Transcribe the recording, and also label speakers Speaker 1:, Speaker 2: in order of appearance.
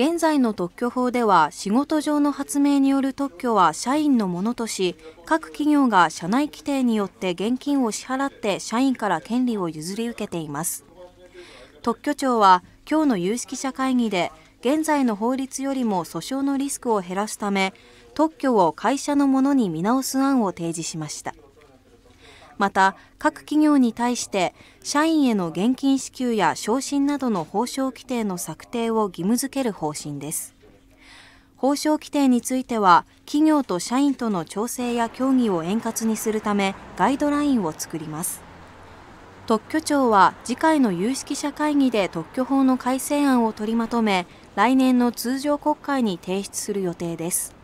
Speaker 1: 現在の特許法では仕事上の発明による特許は社員のものとし各企業が社内規定によって現金を支払って社員から権利を譲り受けています特許庁は今日の有識者会議で現在の法律よりも訴訟のリスクを減らすため特許を会社のものに見直す案を提示しましたまた各企業に対して社員への現金支給や昇進などの報奨規定の策定を義務付ける方針です報奨規定については企業と社員との調整や協議を円滑にするためガイドラインを作ります特許庁は次回の有識者会議で特許法の改正案を取りまとめ来年の通常国会に提出する予定です